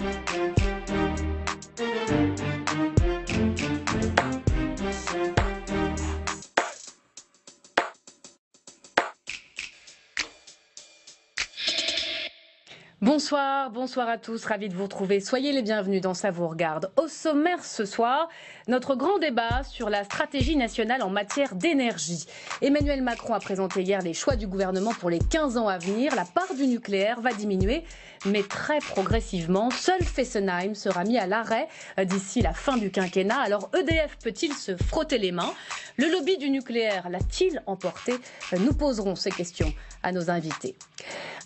Thank you. Bonsoir, bonsoir à tous, ravi de vous retrouver. Soyez les bienvenus dans Ça vous regarde. Au sommaire ce soir, notre grand débat sur la stratégie nationale en matière d'énergie. Emmanuel Macron a présenté hier les choix du gouvernement pour les 15 ans à venir. La part du nucléaire va diminuer, mais très progressivement. Seul Fessenheim sera mis à l'arrêt d'ici la fin du quinquennat. Alors EDF peut-il se frotter les mains Le lobby du nucléaire l'a-t-il emporté Nous poserons ces questions à nos invités.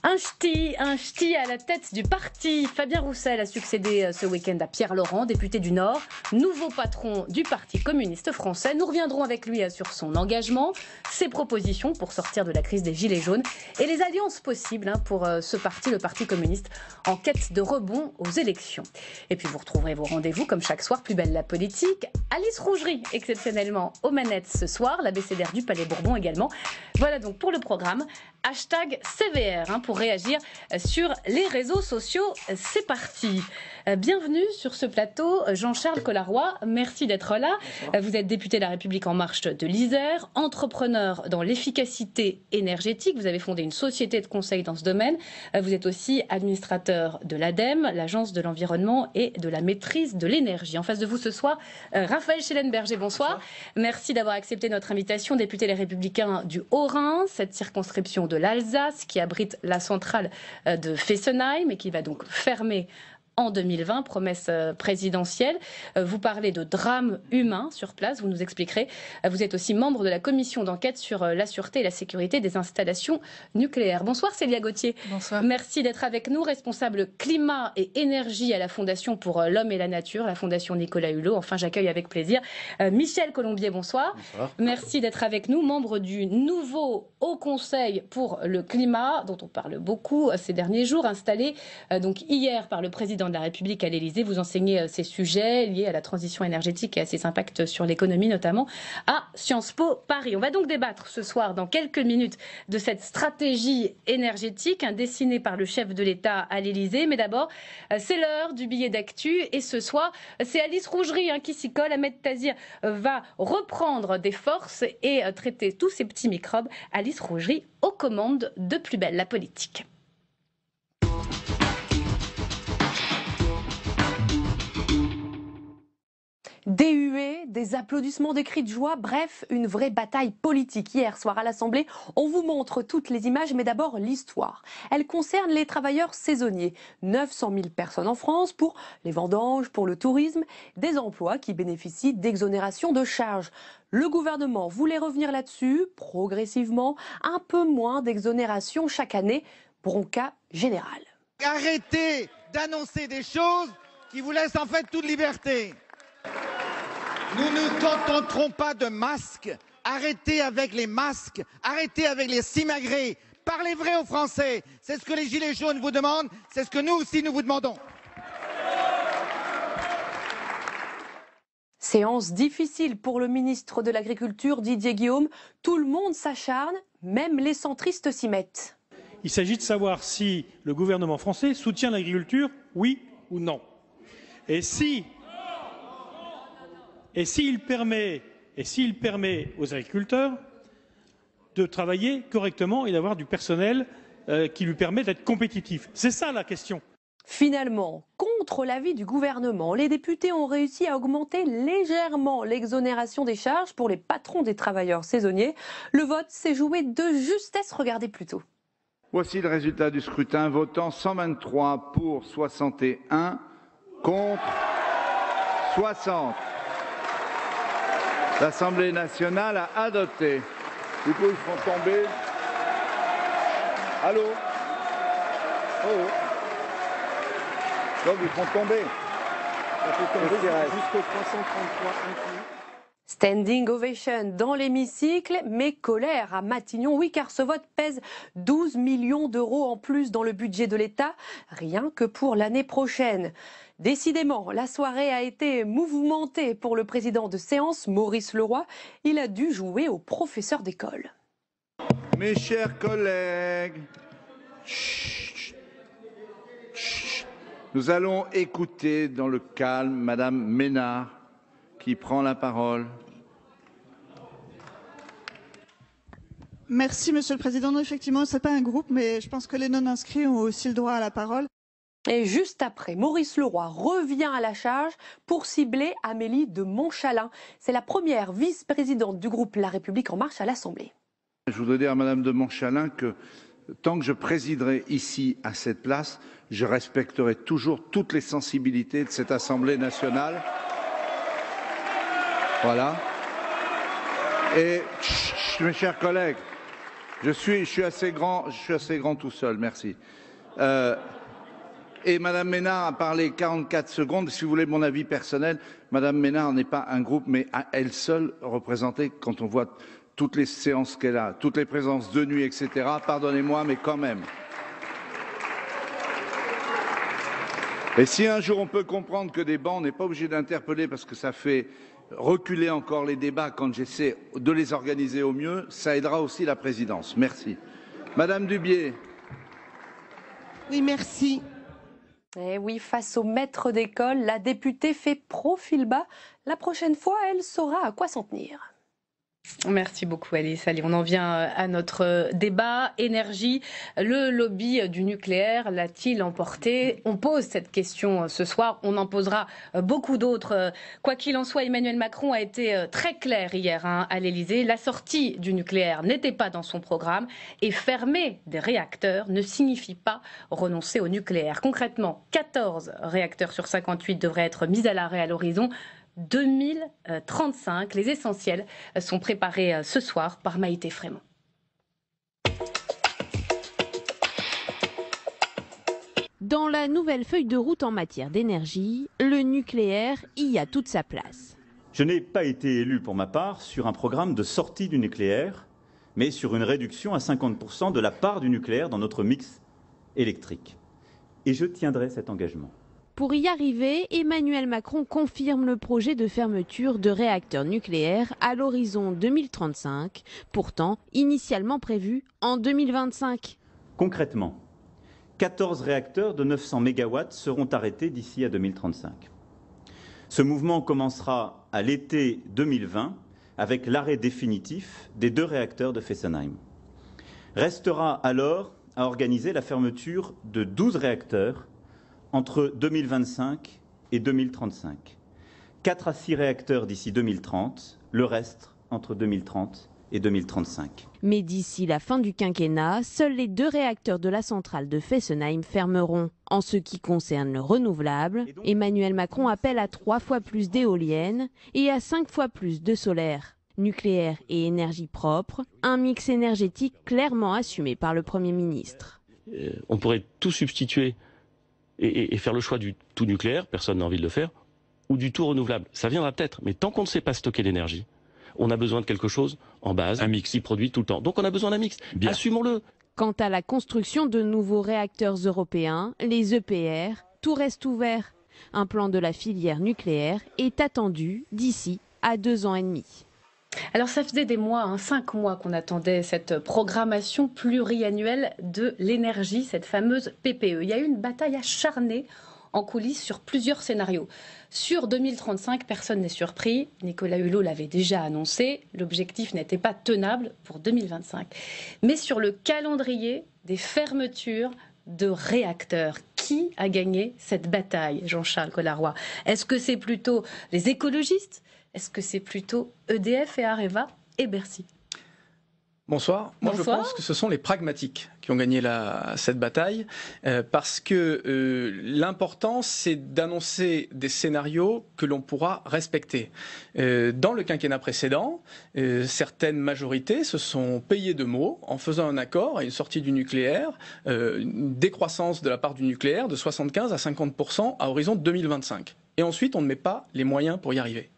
Un ch'ti, un ch'ti à la tête du parti. Fabien Roussel a succédé euh, ce week-end à Pierre Laurent, député du Nord, nouveau patron du Parti communiste français. Nous reviendrons avec lui euh, sur son engagement, ses propositions pour sortir de la crise des Gilets jaunes et les alliances possibles hein, pour euh, ce parti, le Parti communiste, en quête de rebond aux élections. Et puis vous retrouverez vos rendez-vous comme chaque soir, plus belle la politique. Alice Rougerie, exceptionnellement aux manettes ce soir, la du Palais Bourbon également. Voilà donc pour le programme hashtag CVR hein, pour réagir euh, sur les réseaux sociaux. C'est parti. Euh, bienvenue sur ce plateau, euh, Jean-Charles Collaroy. Merci d'être là. Euh, vous êtes député de La République En Marche de l'Isère, entrepreneur dans l'efficacité énergétique. Vous avez fondé une société de conseil dans ce domaine. Vous êtes aussi administrateur de l'ADEME, l'Agence de l'environnement et de la maîtrise de l'énergie. En face de vous ce soir, Raphaël Schellenberger, bonsoir. bonsoir. Merci d'avoir accepté notre invitation, député Les Républicains du Haut-Rhin, cette circonscription de l'Alsace qui abrite la centrale de Fessenheim et qui va donc fermer en 2020, promesse euh, présidentielle. Euh, vous parlez de drames humains sur place, vous nous expliquerez. Euh, vous êtes aussi membre de la commission d'enquête sur la sûreté et la sécurité des installations nucléaires. Bonsoir Célia Gauthier. Bonsoir. Merci d'être avec nous, responsable climat et énergie à la Fondation pour l'homme et la nature, la Fondation Nicolas Hulot. Enfin, j'accueille avec plaisir Michel Colombier, bonsoir. bonsoir. Merci d'être avec nous, membre du nouveau Haut Conseil pour le climat, dont on parle beaucoup ces derniers jours, installé donc hier par le président dans de la République à l'Élysée, vous enseignez euh, ces sujets liés à la transition énergétique et à ses impacts sur l'économie notamment à Sciences Po Paris. On va donc débattre ce soir dans quelques minutes de cette stratégie énergétique hein, dessinée par le chef de l'État à l'Élysée. Mais d'abord, euh, c'est l'heure du billet d'actu et ce soir, c'est Alice Rougerie hein, qui s'y colle. Ahmed Tazir euh, va reprendre des forces et traiter tous ces petits microbes. Alice Rougerie aux commandes de plus belle la politique. des huées, des applaudissements, des cris de joie, bref, une vraie bataille politique. Hier soir à l'Assemblée, on vous montre toutes les images, mais d'abord l'histoire. Elle concerne les travailleurs saisonniers, 900 000 personnes en France pour les vendanges, pour le tourisme, des emplois qui bénéficient d'exonérations de charges. Le gouvernement voulait revenir là-dessus, progressivement, un peu moins d'exonérations chaque année, bronca général. Arrêtez d'annoncer des choses qui vous laissent en fait toute liberté. Nous ne contenterons pas de masques. Arrêtez avec les masques, arrêtez avec les simagrées. Parlez vrai aux Français. C'est ce que les Gilets jaunes vous demandent. C'est ce que nous aussi nous vous demandons. Séance difficile pour le ministre de l'Agriculture, Didier Guillaume. Tout le monde s'acharne, même les centristes s'y mettent. Il s'agit de savoir si le gouvernement français soutient l'agriculture, oui ou non. Et si et s'il permet aux agriculteurs de travailler correctement et d'avoir du personnel euh, qui lui permet d'être compétitif. C'est ça la question. Finalement, contre l'avis du gouvernement, les députés ont réussi à augmenter légèrement l'exonération des charges pour les patrons des travailleurs saisonniers. Le vote s'est joué de justesse, regardez plutôt. Voici le résultat du scrutin. Votant 123 pour 61, contre 60. L'Assemblée nationale a adopté. Du coup, ils font tomber. Allô oh, Donc, ils font tomber. jusqu'au 333 inclus. Standing ovation dans l'hémicycle, mais colère à Matignon. Oui, car ce vote pèse 12 millions d'euros en plus dans le budget de l'État, rien que pour l'année prochaine. Décidément, la soirée a été mouvementée pour le président de séance, Maurice Leroy. Il a dû jouer au professeur d'école. Mes chers collègues, nous allons écouter dans le calme Madame Ménard qui prend la parole. Merci, Monsieur le Président. effectivement, ce n'est pas un groupe, mais je pense que les non-inscrits ont aussi le droit à la parole. Et juste après, Maurice Leroy revient à la charge pour cibler Amélie de Montchalin. C'est la première vice-présidente du groupe La République en marche à l'Assemblée. Je voudrais dire à Madame de Montchalin que tant que je présiderai ici à cette place, je respecterai toujours toutes les sensibilités de cette Assemblée nationale voilà. Et mes chers collègues, je suis, assez grand, je suis assez grand tout seul, merci. Euh, et Madame Ménard a parlé 44 secondes. Si vous voulez mon avis personnel, Madame Ménard n'est pas un groupe, mais elle seule représentée. Quand on voit toutes les séances qu'elle a, toutes les présences de nuit, etc. Pardonnez-moi, mais quand même. Et si un jour on peut comprendre que des bancs, on n'est pas obligé d'interpeller parce que ça fait reculer encore les débats quand j'essaie de les organiser au mieux, ça aidera aussi la présidence. Merci. Madame Dubié. Oui, merci. Eh oui, face au maître d'école, la députée fait profil bas. La prochaine fois, elle saura à quoi s'en tenir. Merci beaucoup Alice. Allez, on en vient euh, à notre euh, débat. Énergie, le lobby euh, du nucléaire l'a-t-il emporté On pose cette question ce soir, on en posera beaucoup d'autres. Quoi qu'il en soit, Emmanuel Macron a été très clair hier hein, à l'Elysée. La sortie du nucléaire n'était pas dans son programme et fermer des réacteurs ne signifie pas renoncer au nucléaire. Concrètement, 14 réacteurs sur 58 devraient être mis à l'arrêt à l'horizon 2035. Les essentiels sont préparés euh, ce soir par Maïté Frémont. Dans la nouvelle feuille de route en matière d'énergie, le nucléaire y a toute sa place. Je n'ai pas été élu pour ma part sur un programme de sortie du nucléaire, mais sur une réduction à 50% de la part du nucléaire dans notre mix électrique. Et je tiendrai cet engagement. Pour y arriver, Emmanuel Macron confirme le projet de fermeture de réacteurs nucléaires à l'horizon 2035, pourtant initialement prévu en 2025. Concrètement, 14 réacteurs de 900 MW seront arrêtés d'ici à 2035. Ce mouvement commencera à l'été 2020 avec l'arrêt définitif des deux réacteurs de Fessenheim. Restera alors à organiser la fermeture de 12 réacteurs entre 2025 et 2035. 4 à six réacteurs d'ici 2030, le reste entre 2030 et 2035. Mais d'ici la fin du quinquennat, seuls les deux réacteurs de la centrale de Fessenheim fermeront. En ce qui concerne le renouvelable, Emmanuel Macron appelle à trois fois plus d'éoliennes et à cinq fois plus de solaire. Nucléaire et énergie propre, un mix énergétique clairement assumé par le Premier ministre. Euh, on pourrait tout substituer et, faire le choix du tout nucléaire, personne n'a envie de le faire, ou du tout renouvelable. Ça viendra peut-être, mais tant qu'on ne sait pas stocker l'énergie, on a besoin de quelque chose en base, un mix, qui produit tout le temps. Donc on a besoin d'un mix. Assumons-le. Quant à la construction de nouveaux réacteurs européens, les EPR, tout reste ouvert. Un plan de la filière nucléaire est attendu d'ici à deux ans et demi. Alors ça faisait des mois, hein, cinq mois qu'on attendait cette programmation pluriannuelle de l'énergie, cette fameuse PPE. Il y a eu une bataille acharnée en coulisses sur plusieurs scénarios. Sur 2035, personne n'est surpris. Nicolas Hulot l'avait déjà annoncé. L'objectif n'était pas tenable pour 2025. Mais sur le calendrier des fermetures de réacteurs, qui a gagné cette bataille, Jean-Charles Collaroy Est-ce que c'est plutôt les écologistes est-ce que c'est plutôt EDF et Areva et Bercy Bonsoir. Moi, je pense que ce sont les pragmatiques qui ont gagné cette bataille euh, parce que euh, l'important, c'est d'annoncer des scénarios que l'on pourra respecter. Euh, dans le quinquennat précédent, certaines majorités se sont payées de mots en faisant un accord à une sortie du nucléaire, une décroissance de la part du nucléaire de 75 à 50 à horizon 2025. Et ensuite, on ne met pas les moyens pour y arriver.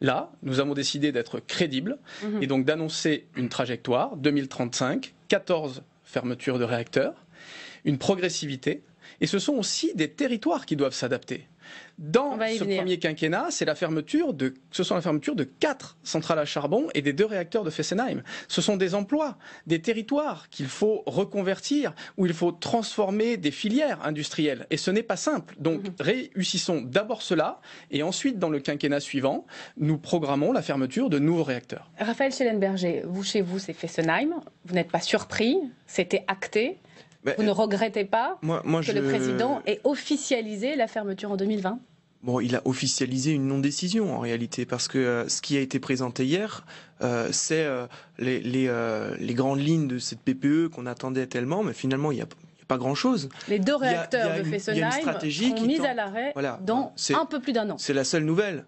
Là, nous avons décidé d'être crédibles mhm. et donc d'annoncer une trajectoire 2035, 14 fermetures de réacteurs, une progressivité. Et ce sont aussi des territoires qui doivent s'adapter. Dans ce premier quinquennat, c'est la fermeture de, ce sont la fermeture de quatre centrales à charbon et des deux réacteurs de Fessenheim. Ce sont des emplois, des territoires qu'il faut reconvertir, où il faut transformer des filières industrielles. Et ce n'est pas simple. Donc mhm. réussissons d'abord cela, et ensuite, dans le quinquennat suivant, nous programmons la fermeture de nouveaux réacteurs. Raphaël Schellenberger, vous chez vous, c'est Fessenheim. Vous n'êtes pas surpris, c'était acté. Vous ne euh, regrettez pas que le président ait officialisé la fermeture en 2020 bon, il a officialisé une non-décision en réalité, parce que euh, ce qui a été présenté hier, euh, c'est les, grandes lignes de cette PPE qu'on attendait tellement, mais finalement, il n'y a, pas grand-chose. Les deux réacteurs de Fessenheim mis à l'arrêt dans un peu plus d'un an. C'est la seule nouvelle.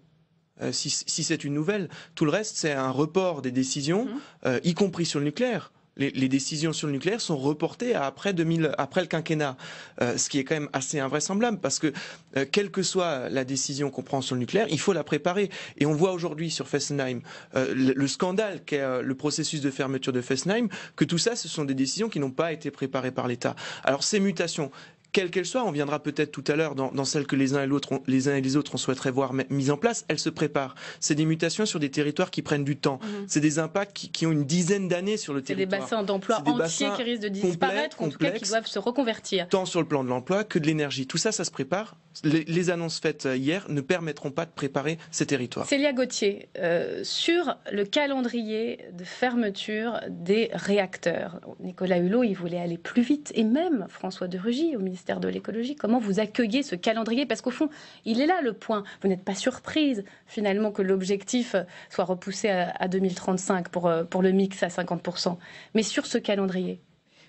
si, c'est une nouvelle, tout le reste, c'est un report des décisions, hum. y compris sur le nucléaire les, décisions sur le nucléaire sont reportées après, 2000, après le quinquennat, euh, ce qui est quand même assez invraisemblable parce que euh, quelle que soit la décision qu'on prend sur le nucléaire, il faut la préparer. Et on voit aujourd'hui sur Fessenheim euh, le, le, scandale qu'est le processus de fermeture de Fessenheim, que tout ça, ce sont des décisions qui n'ont pas été préparées par l'État. Alors ces mutations, quelle qu'elle soit, on viendra peut-être tout à l'heure dans, dans celle que les uns et les uns et les autres, on souhaiterait voir mise en place, elle se prépare. C'est des mutations sur des territoires qui prennent du temps. Mhm. C'est des impacts qui, ont une dizaine d'années sur le territoire. C'est des bassins d'emploi entiers qui risquent de disparaître, en tout cas qui doivent se reconvertir. Tant sur le plan de l'emploi que de l'énergie. Tout ça, ça se prépare. Les, annonces faites euh, hier ne permettront pas de préparer ces territoires. Célia Gauthier, euh, sur le calendrier de fermeture des réacteurs, Nicolas Hulot, il voulait aller plus vite, et même François de Rugy, au ministère de l'écologie, comment vous accueillez ce calendrier Parce qu'au fond, il est là le point. Vous n'êtes pas surprise finalement que l'objectif soit repoussé à 2035 pour, euh, pour le mix à 50%. Mais sur ce calendrier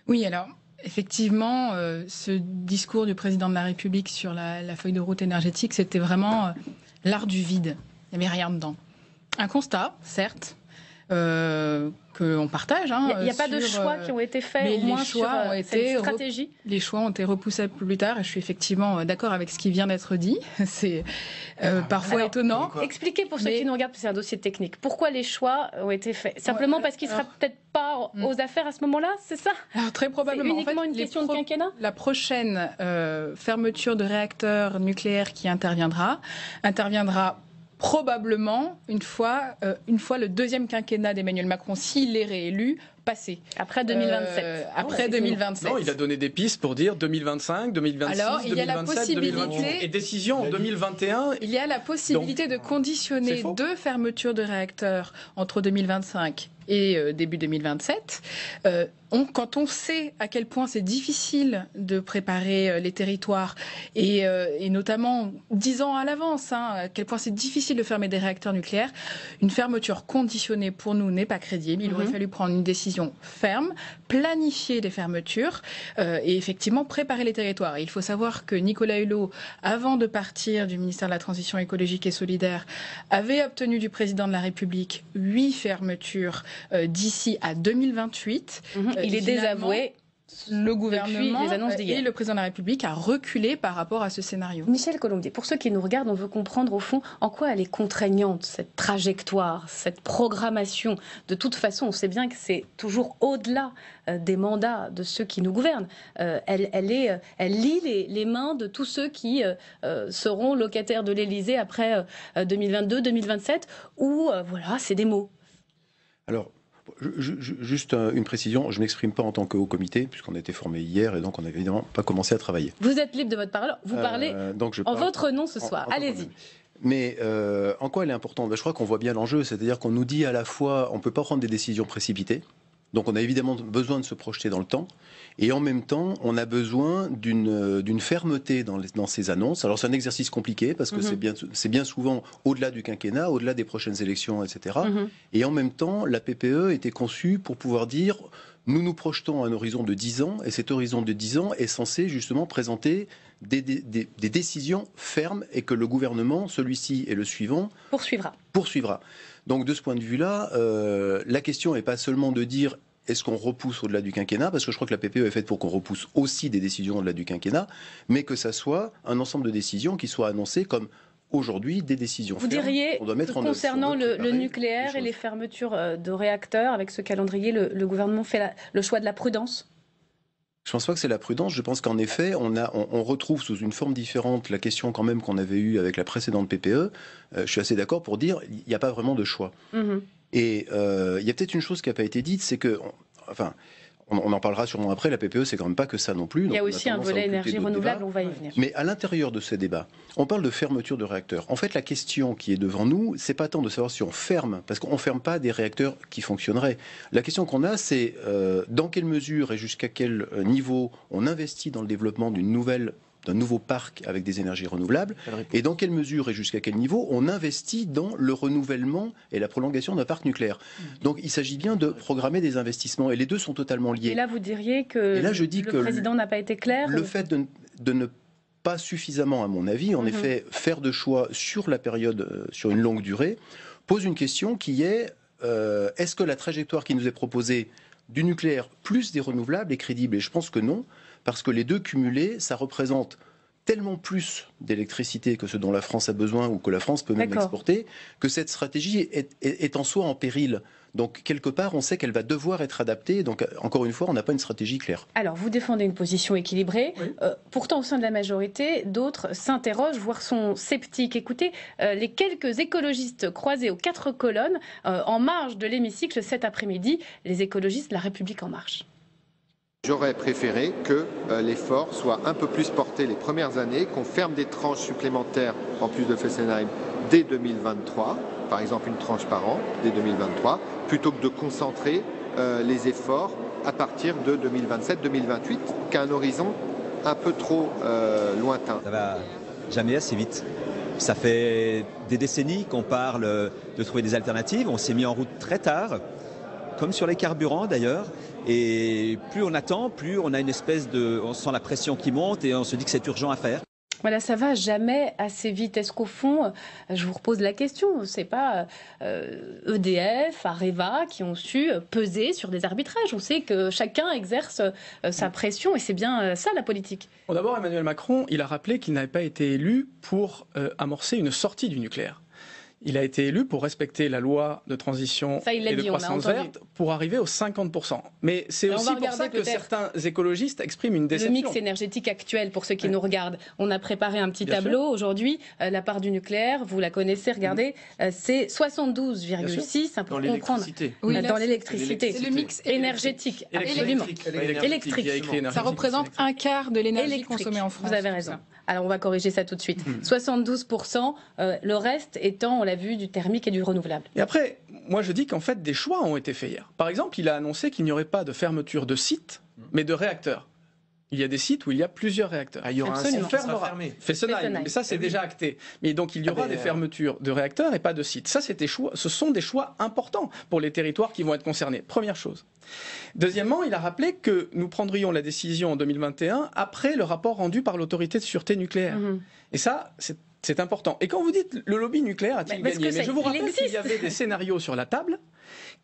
Oui, alors effectivement, euh, ce discours du président de la République sur la, feuille de route énergétique, c'était vraiment euh, l'art du vide. Il n'y avait rien dedans. Un constat, certes, euh, qu'on partage. Hein, il n'y a, pas de choix euh, qui ont été faits, moins les choix euh, ont été stratégie. Les choix ont été repoussés plus tard, et je suis effectivement d'accord avec ce qui vient d'être dit. C'est ah, parfois étonnant. Expliquez pour ceux qui nous regardent, c'est un dossier technique, pourquoi les choix ont été faits Simplement parce qu'il ne sera peut-être pas hmm. aux affaires à ce moment-là, c'est ça Alors, Très probablement. uniquement une question de quinquennat La prochaine fermeture de réacteurs nucléaires qui interviendra, interviendra probablement une fois, euh, une fois le deuxième quinquennat d'Emmanuel Macron, s'il est réélu, passé. Après 2027. Euh, après 2027. Ah non, il a donné des pistes pour dire 2025, 2026, Alors, il 2027, y a la possibilité, Et décision en 2021. Il y a la possibilité de conditionner deux fermetures de réacteurs entre 2025 et euh, début 2027. Euh, quand on sait à quel point c'est difficile de préparer euh, les territoires et, notamment dix ans à l'avance, hein, à quel point c'est difficile de fermer des réacteurs nucléaires, une fermeture conditionnée pour nous n'est pas crédible. Il aurait mhm. fallu prendre une décision ferme, planifier les fermetures et effectivement préparer les territoires. il faut savoir que Nicolas Hulot, avant de partir du ministère de la Transition écologique et solidaire, avait obtenu du président de la République huit fermetures euh, d'ici à 2028. Mhm. Euh, il est désavoué le gouvernement les annonces et le président de la République a reculé par rapport à ce scénario. Michel Colombier, pour ceux qui nous regardent, on veut comprendre au fond en quoi elle est contraignante, cette trajectoire, cette programmation. De toute façon, on sait bien que c'est toujours au-delà euh, des mandats de ceux qui nous gouvernent. elle, elle, est, elle lie les, mains de tous ceux qui seront locataires de l'Élysée après 2022, 2027, ou voilà, c'est des mots. Alors, Juste une précision, je n'exprime m'exprime pas en tant que haut comité, puisqu'on a été formé hier et donc on n'a évidemment pas commencé à travailler. Vous êtes libre de votre parole, vous parlez euh, en votre nom ce soir, allez-y. Mais euh, en quoi elle est importante ben, Je crois qu'on voit bien l'enjeu, c'est-à-dire qu'on nous dit à la fois on ne peut pas prendre des décisions précipitées, donc on a évidemment besoin de se projeter dans le temps. Et en même temps, on a besoin d'une euh, fermeté dans, dans, ces annonces. Alors c'est un exercice compliqué parce que mhm. c'est bien, bien, souvent au-delà du quinquennat, au-delà des prochaines élections, etc. Mhm. Et en même temps, la PPE était conçue pour pouvoir dire nous nous projetons à un horizon de 10 ans et cet horizon de 10 ans est censé justement présenter des, des décisions fermes et que le gouvernement, celui-ci et le suivant, poursuivra. poursuivra. Donc de ce point de vue-là, euh, la question n'est pas seulement de dire est-ce qu'on repousse au-delà du quinquennat Parce que je crois que la PPE est faite pour qu'on repousse aussi des décisions au-delà du quinquennat, mais que ça soit un ensemble de décisions qui soient annoncées comme aujourd'hui des décisions Vous diriez, concernant le, nucléaire et les fermetures euh, de réacteurs, avec ce calendrier, le, gouvernement fait le choix de la prudence je pense pas que c'est la prudence. Je pense qu'en effet, on, retrouve sous une forme différente la question quand même qu'on avait eue avec la précédente PPE. Euh, je suis assez d'accord pour dire il n'y a pas vraiment de choix. Mm-hmm. Et euh, il y a peut-être une chose qui n'a pas été dite, c'est que, enfin, on, en parlera sûrement après, la PPE, c'est quand même pas que ça non plus. Il y a aussi un volet énergie renouvelable, on va y venir. Mais à l'intérieur de ces débats, on parle de fermeture de réacteurs. En fait, la question qui est devant nous, c'est pas tant de savoir si on ferme, parce qu'on ne ferme pas des réacteurs qui fonctionneraient. La question qu'on a, c'est euh, dans quelle mesure et jusqu'à quel euh, niveau on investit dans le développement d'une nouvelle d'un nouveau parc avec des énergies renouvelables Et dans quelle mesure et jusqu'à quel niveau on investit dans le renouvellement et la prolongation d'un parc nucléaire mm. Donc il s'agit bien de programmer des investissements et les deux sont totalement liés. Et là, vous diriez que, là, je dis le président n'a pas été clair Le fait de, ne pas suffisamment, à mon avis, en mm-hmm. effet, faire de choix sur la période, euh, sur une longue durée, pose une question qui est euh, est-ce que la trajectoire qui nous est proposée du nucléaire plus des renouvelables est crédible Et je pense que non parce que les deux cumulés, ça représente tellement plus d'électricité que ce dont la France a besoin ou que la France peut même exporter, que cette stratégie est, en soi en péril. Donc, quelque part, on sait qu'elle va devoir être adaptée. Donc, encore une fois, on n'a pas une stratégie claire. Alors, vous défendez une position équilibrée. Euh, pourtant, au sein de la majorité, d'autres s'interrogent, voire sont sceptiques. Écoutez, euh, les quelques écologistes croisés aux quatre colonnes, euh, en marge de l'hémicycle cet après-midi, les écologistes La République En Marche. J'aurais préféré que euh, l'effort soit un peu plus porté les premières années, qu'on ferme des tranches supplémentaires en plus de Fessenheim dès 2023, par exemple une tranche par an dès 2023, plutôt que de concentrer euh, les efforts à partir de 2027-2028, qu'à un horizon un peu trop euh, lointain. Ça va jamais assez vite. Ça fait des décennies qu'on parle de trouver des alternatives, on s'est mis en route très tard comme sur les carburants d'ailleurs. Et plus on attend, plus on a une espèce de... On sent la pression qui monte et on se dit que c'est urgent à faire. Voilà, ça va jamais assez vite. Est-ce qu'au fond, euh, je vous repose la question, c'est pas EDF, euh, e Areva qui ont su euh, peser sur des arbitrages. On sait que chacun exerce sa mm. pression et c'est bien ça la politique. D'abord, Emmanuel Macron, il a rappelé qu'il n'avait pas été élu pour amorcer une sortie du nucléaire. Il a été élu pour respecter la loi de transition et de croissance verte pour arriver aux 50%. Mais c'est aussi pour ça que certains écologistes expriment une déception. Le mix énergétique actuel, pour ceux qui nous regardent, on a préparé un petit tableau. Aujourd'hui, euh, la part du nucléaire, vous la connaissez, regardez, mm. euh, c'est 72,6 hein, pour comprendre. Euh, dans l'électricité. C'est le mix énergétique, absolument. Électrique. Ça représente un quart de l'énergie consommée en France. Vous avez raison. Alors on va corriger ça tout de suite. 72%, hmm. euh, le reste étant, on l'a vu, du thermique et du renouvelable. Et après, moi je dis qu'en fait des choix ont été faits hier. Par exemple, il a annoncé qu'il n'y aurait pas de fermeture de sites, hmm. mais de réacteurs il y a des sites où il y a plusieurs réacteurs. Ah, il y aura un site Fessenheim. Mais ça, c'est eh déjà acté. Mais donc, il y aura ah, des euh, fermetures de réacteurs et pas de sites. Ça, Ce sont des choix importants pour les territoires qui vont être concernés. Première chose. Deuxièmement, il a rappelé que nous prendrions la décision en 2021 après le rapport rendu par l'autorité de sûreté nucléaire. Mhm. Et ça, c'est important. Et quand vous dites le lobby nucléaire a-t-il Mais je vous rappelle qu'il y avait des scénarios sur la table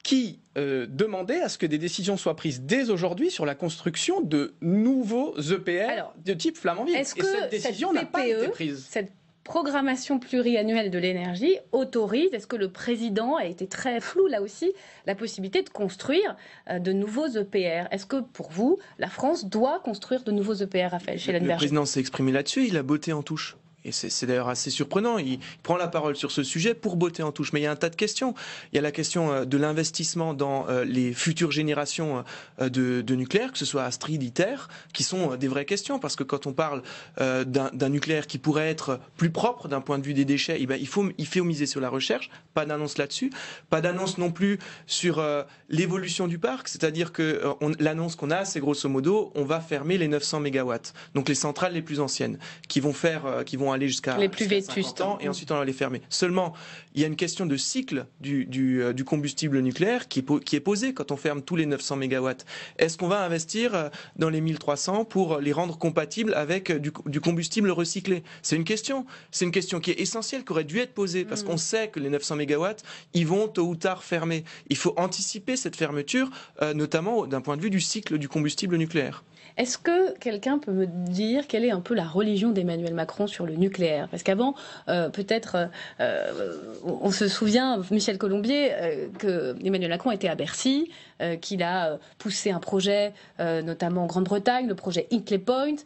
qui euh, demandait à ce que des décisions soient prises dès aujourd'hui sur la construction de nouveaux EPR de type Flamanville. Est-ce que cette décision n'a pas e, été prise cette programmation pluriannuelle de l'énergie autorise, est-ce que le président a été très flou là aussi, la possibilité de construire euh, de nouveaux EPR Est-ce que pour vous, la France doit construire de nouveaux EPR, Raphaël chez Le président s'est exprimé là-dessus, il a botté en touche et c'est d'ailleurs assez surprenant, il prend la parole sur ce sujet pour botter en touche. Mais il y a un tas de questions. Il y a la question euh, de l'investissement dans euh, les futures générations euh, de, de, nucléaire, que ce soit Astrid, ITER, qui sont des vraies questions, parce que quand on parle d'un nucléaire qui pourrait être plus propre d'un point de vue des déchets, eh ben, il, faut, il faut miser sur la recherche, pas d'annonce là-dessus, pas d'annonce non plus sur l'évolution du parc, c'est-à-dire que l'annonce qu'on a, c'est grosso modo, on va fermer les 900 mégawatts, donc les centrales les plus anciennes, qui vont faire, qui vont aller jusqu'à les plus vétustes et mm. ensuite on va les fermer. Seulement, il y a une question de cycle du, euh, combustible nucléaire qui est, posée quand on ferme tous les 900 mégawatts. Est-ce qu'on va investir euh, dans les 1300 pour euh, les rendre compatibles avec du, combustible recyclé C'est une question. C'est une question qui est essentielle, qui aurait dû être posée parce mm. qu'on sait que les 900 mégawatts, ils vont tôt ou tard fermer. Il faut anticiper cette fermeture, notamment d'un point de vue du cycle du combustible nucléaire. Est-ce que quelqu'un peut me dire quelle est un peu la religion d'Emmanuel Macron sur le nucléaire Parce qu'avant, euh, peut-être, euh, euh, on se souvient, Michel Colombier, que Emmanuel Macron était à Bercy, euh, qu'il a euh, poussé un projet, euh, notamment en Grande-Bretagne, le projet Hinkley Point,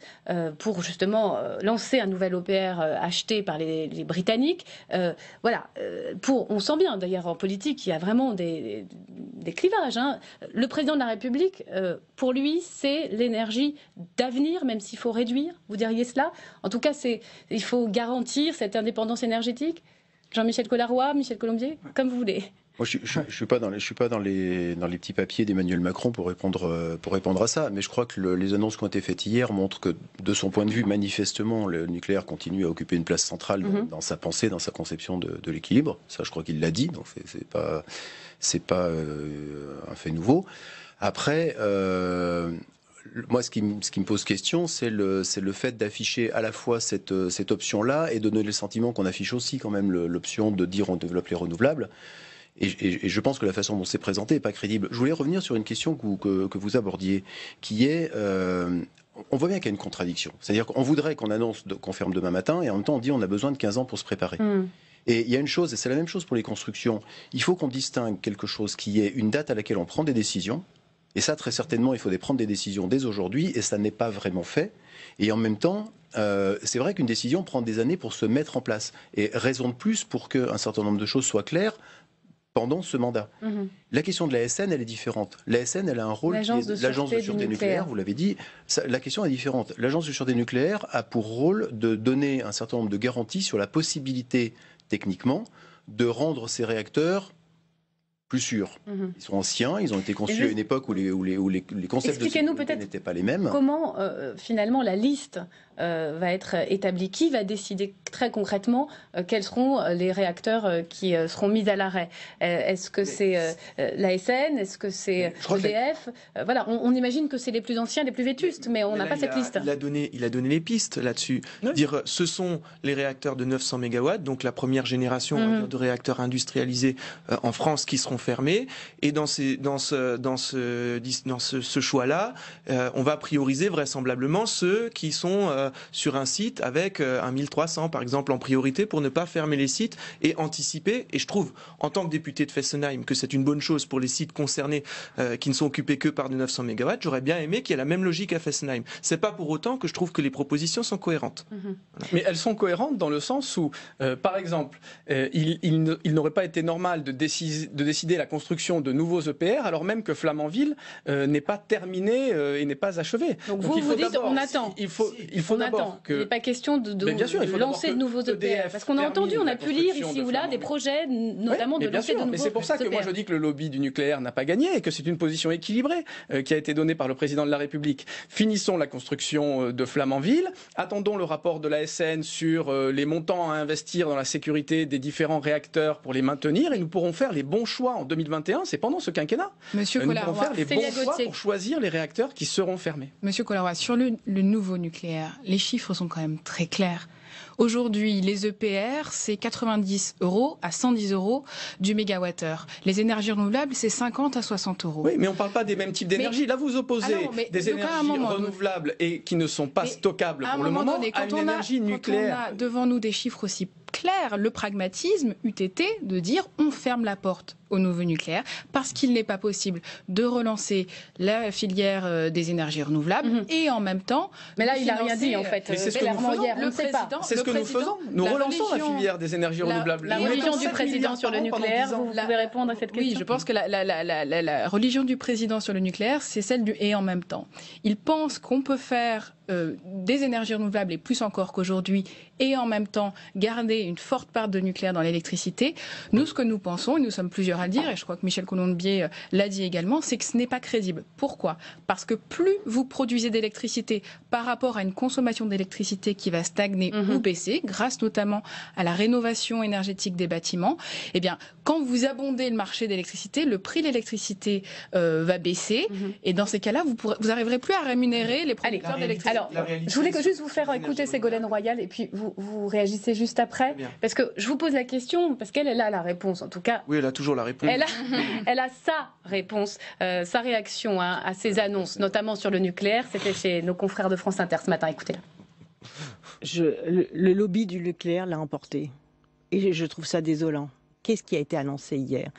pour justement lancer un nouvel OPR acheté par les, Britanniques. voilà, pour, on sent bien d'ailleurs en politique, qu'il y a vraiment des, clivages. Hein. Le président de la République, pour lui, c'est l'énergie d'avenir, même s'il faut réduire, vous diriez cela En tout cas, c'est, il faut garantir cette indépendance énergétique Jean-Michel Collaroy, Michel Colombier, comme vous voulez. Moi, je, je, suis pas dans les, je suis pas dans dans les petits papiers d'Emmanuel Macron pour répondre euh, pour répondre à ça, mais je crois que les annonces qui ont été faites hier montrent que, de son point de vue, manifestement, le nucléaire continue à occuper une place centrale dans, mhm. sa pensée, dans sa conception de, l'équilibre. Ça, je crois qu'il l'a dit, donc c'est pas pas euh, un fait nouveau. Après. Euh, moi, ce qui, me pose question, c'est le, le, fait d'afficher à la fois cette, cette option-là et de donner le sentiment qu'on affiche aussi quand même l'option de dire on développe les renouvelables. Et, je pense que la façon dont c'est présenté n'est pas crédible. Je voulais revenir sur une question que vous, abordiez, qui est euh, on voit bien qu'il y a une contradiction. C'est-à-dire qu'on voudrait qu'on annonce qu'on ferme demain matin et en même temps on dit on a besoin de 15 ans pour se préparer. Hmm. Et il y a une chose, et c'est la même chose pour les constructions, il faut qu'on distingue quelque chose qui est une date à laquelle on prend des décisions, et ça très certainement il faut prendre des décisions dès aujourd'hui, et ça n'est pas vraiment fait, et en même temps euh, c'est vrai qu'une décision prend des années pour se mettre en place. Et raison de plus pour qu'un certain nombre de choses soient claires pendant ce mandat. Mhm. La question de la SN, elle est différente. La SN, elle a un rôle. L'agence de, sûreté, nucléaire, vous l'avez dit, la question est différente. L'agence de sûreté nucléaire a pour rôle de donner un certain nombre de garanties sur la possibilité, techniquement, de rendre ces réacteurs plus sûrs. Mhm. Ils sont anciens, ils ont été conçus à une époque où les, où les, les, concepts de n'étaient pas les mêmes. Comment, euh, euh, finalement, la liste euh, va être établi Qui va décider très concrètement euh, quels seront euh, les réacteurs qui seront mis à l'arrêt Est-ce que c'est l'ASN Est-ce que c'est EDF Voilà, on, imagine que c'est les plus anciens, les plus vétustes, mais on n'a pas cette liste. Il a, donné, il a donné les pistes là-dessus. Dire ce sont les réacteurs de 900 MW, donc la première génération mhm. de réacteurs industrialisés en France qui seront fermés. Et dans, ces, dans ce, dans ce, dans ce, ce choix-là, on va prioriser vraisemblablement ceux qui sont euh, sur un site avec euh, un 1300 par exemple en priorité pour ne pas fermer les sites et anticiper. Et je trouve, en tant que député de Fessenheim, que c'est une bonne chose pour les sites concernés euh, qui ne sont occupés que par des 900 MW. J'aurais bien aimé qu'il y ait la même logique à Fessenheim. C'est pas pour autant que je trouve que les propositions sont cohérentes. Mhm. Mais elles sont cohérentes dans le sens où, par exemple, il, n'aurait pas été normal de, décider, la construction de nouveaux EPR alors même que Flamanville n'est pas terminé et n'est pas achevé Donc, vous, vous dites on attend. il faut il n'est pas question de, lancer de nouveaux EPR. Parce qu'on a entendu, on a pu lire ici ou là des projets, notamment de lancer de nouveaux Mais c'est pour ça que moi je dis que le lobby du nucléaire n'a pas gagné et que c'est une position équilibrée euh, qui a été donnée par le président de la République. Finissons la construction euh, de Flamanville. Attendons le rapport de la SN sur euh, les montants à investir dans la sécurité des différents réacteurs pour les maintenir et nous pourrons faire les bons choix en 2021. C'est pendant ce quinquennat. Monsieur nous pourrons faire les bons choix pour choisir les réacteurs qui seront fermés. Monsieur Colarois, sur le nouveau nucléaire, les chiffres sont quand même très clairs. Aujourd'hui, les EPR, c'est 90 euros à 110 euros du mégawattheure. Les énergies renouvelables, c'est 50 à 60 euros. Oui, mais on ne parle pas des mêmes types d'énergie. Là, vous opposez ah des énergies renouvelables et qui ne sont pas stockables pour le moment donné, quand nucléaire. on a devant nous des chiffres aussi clair, le pragmatisme eût été de dire on ferme la porte au nouveau nucléaire parce qu'il n'est pas possible de relancer la filière euh, des énergies renouvelables mhm. et en même temps. Mais là, il n'a rien dit en fait. C'est ce que nous faisons. c'est ce que nous faisons. Nous relançons la, filière des énergies renouvelables. La, religion du président sur le nucléaire, vous pouvez répondre à cette question. Oui, je pense que la religion du président sur le nucléaire, c'est celle du et en même temps. Il pense qu'on peut faire euh, des énergies renouvelables et plus encore qu'aujourd'hui et en même temps garder une forte part de nucléaire dans l'électricité. Nous, ce que nous pensons, et nous sommes plusieurs à le dire, et je crois que Michel Colombier euh, l'a dit également, c'est que ce n'est pas crédible. Pourquoi Parce que plus vous produisez d'électricité par rapport à une consommation d'électricité qui va stagner mhm. ou baisser, grâce notamment à la rénovation énergétique des bâtiments, eh bien, quand vous abondez le marché d'électricité, le prix de l'électricité euh, va baisser. Mhm. Et dans ces cas-là, vous, n'arriverez vous arriverez plus à rémunérer les producteurs d'électricité. Alors, je voulais juste vous faire écouter Ségolène Royal et puis vous réagissez juste après. Parce que je vous pose la question, parce qu'elle, a la réponse, en tout cas. Oui, elle a toujours la réponse. Elle a, sa réponse, euh, sa réaction hein, à ces annonces, notamment sur le nucléaire. C'était chez nos confrères de France Inter ce matin. écoutez le lobby du nucléaire l'a emporté. Et je trouve ça désolant qu'est-ce qui a été annoncé hier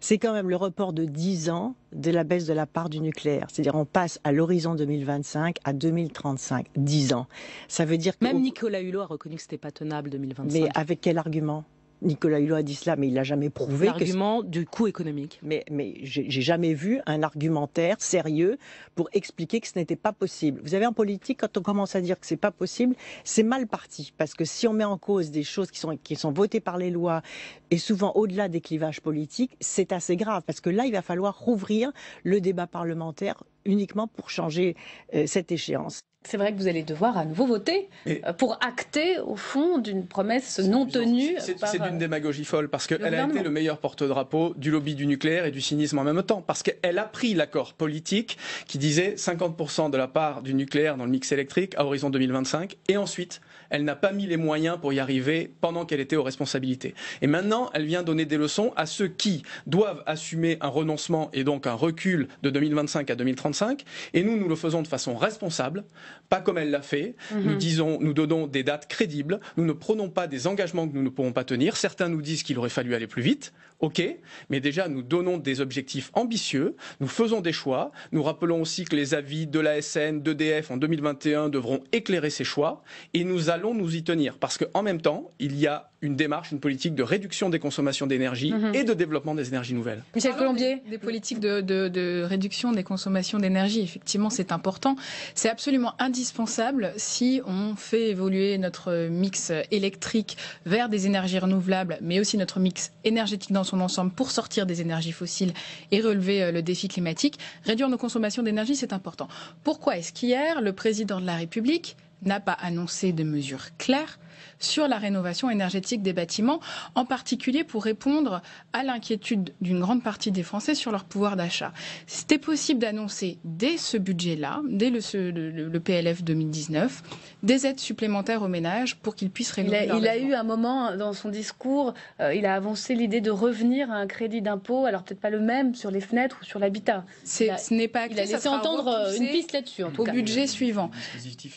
C'est quand même le report de 10 ans de la baisse de la part du nucléaire. C'est-à-dire on passe à l'horizon 2025 à 2035, 10 ans. Ça veut dire que... Même Nicolas Hulot a reconnu que c'était pas tenable 2025. Mais avec quel argument Nicolas Hulot a dit cela, mais il n'a jamais prouvé. L'argument du coût économique. Mais, mais j'ai jamais vu un argumentaire sérieux pour expliquer que ce n'était pas possible. Vous avez en politique, quand on commence à dire que c'est pas possible, c'est mal parti. Parce que si on met en cause des choses qui sont, qui sont votées par les lois et souvent au-delà des clivages politiques, c'est assez grave. Parce que là, il va falloir rouvrir le débat parlementaire uniquement pour changer euh, cette échéance. C'est vrai que vous allez devoir à nouveau voter euh, pour acter, au fond, d'une promesse non tenue. C'est d'une euh, démagogie folle, parce qu'elle a été le meilleur porte-drapeau du lobby du nucléaire et du cynisme en même temps, parce qu'elle a pris l'accord politique qui disait 50% de la part du nucléaire dans le mix électrique à horizon 2025, et ensuite elle n'a pas mis les moyens pour y arriver pendant qu'elle était aux responsabilités. Et maintenant, elle vient donner des leçons à ceux qui doivent assumer un renoncement et donc un recul de 2025 à 2035. Et nous, nous le faisons de façon responsable, pas comme elle l'a fait. Mhm. Nous nous donnons des dates crédibles. Nous ne prenons pas des engagements que nous ne pourrons pas tenir. Certains nous disent qu'il aurait fallu aller plus vite ok, mais déjà nous donnons des objectifs ambitieux, nous faisons des choix, nous rappelons aussi que les avis de la l'ASN, d'EDF en 2021 devront éclairer ces choix, et nous allons nous y tenir, parce qu'en même temps, il y a une démarche, une politique de réduction des consommations d'énergie mhm. et de développement des énergies nouvelles. Michel Colombier Des, politiques de, de, réduction des consommations d'énergie, effectivement, c'est important. C'est absolument indispensable si on fait évoluer notre mix électrique vers des énergies renouvelables, mais aussi notre mix énergétique dans son ensemble pour sortir des énergies fossiles et relever euh, le défi climatique. Réduire nos consommations d'énergie, c'est important. Pourquoi est-ce qu'hier, le président de la République n'a pas annoncé de mesures claires sur la rénovation énergétique des bâtiments, en particulier pour répondre à l'inquiétude d'une grande partie des Français sur leur pouvoir d'achat. C'était possible d'annoncer dès ce budget-là, dès le, le, PLF 2019, des aides supplémentaires aux ménages pour qu'ils puissent rénover. Il a, il a eu un moment dans son discours, euh, il a avancé l'idée de revenir à un crédit d'impôt, alors peut-être pas le même sur les fenêtres ou sur l'habitat. Ce n'est pas acté, Il a laissé entendre euh, une piste là-dessus, en tout au budget suivant.